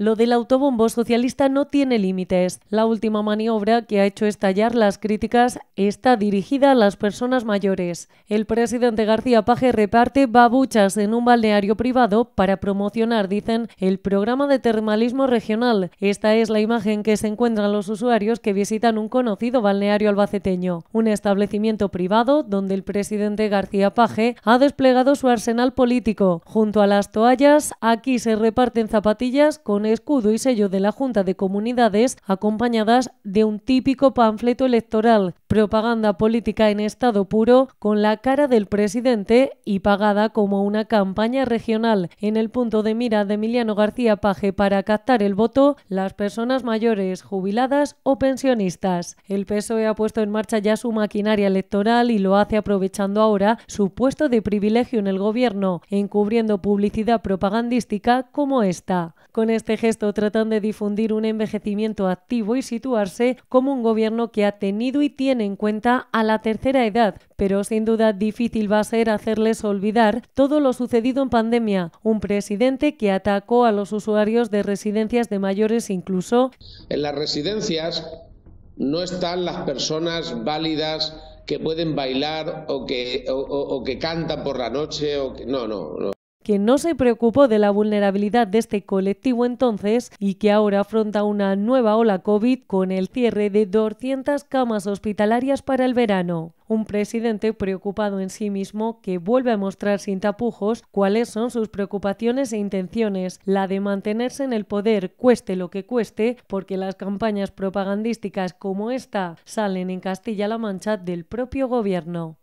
Lo del autobombo socialista no tiene límites. La última maniobra que ha hecho estallar las críticas está dirigida a las personas mayores. El presidente García Page reparte babuchas en un balneario privado para promocionar, dicen, el programa de termalismo regional. Esta es la imagen que se encuentran los usuarios que visitan un conocido balneario albaceteño, un establecimiento privado donde el presidente García Page ha desplegado su arsenal político. Junto a las toallas, aquí se reparten zapatillas con escudo y sello de la Junta de Comunidades acompañadas de un típico panfleto electoral propaganda política en estado puro con la cara del presidente y pagada como una campaña regional. En el punto de mira de Emiliano García Paje para captar el voto, las personas mayores, jubiladas o pensionistas. El PSOE ha puesto en marcha ya su maquinaria electoral y lo hace aprovechando ahora su puesto de privilegio en el gobierno, encubriendo publicidad propagandística como esta. Con este gesto tratan de difundir un envejecimiento activo y situarse como un gobierno que ha tenido y tiene en cuenta a la tercera edad, pero sin duda difícil va a ser hacerles olvidar todo lo sucedido en pandemia. Un presidente que atacó a los usuarios de residencias de mayores incluso. En las residencias no están las personas válidas que pueden bailar o que, o, que cantan por la noche. O que, no, no, no que no se preocupó de la vulnerabilidad de este colectivo entonces y que ahora afronta una nueva ola COVID con el cierre de 200 camas hospitalarias para el verano un presidente preocupado en sí mismo que vuelve a mostrar sin tapujos cuáles son sus preocupaciones e intenciones, la de mantenerse en el poder cueste lo que cueste, porque las campañas propagandísticas como esta salen en Castilla-La Mancha del propio gobierno.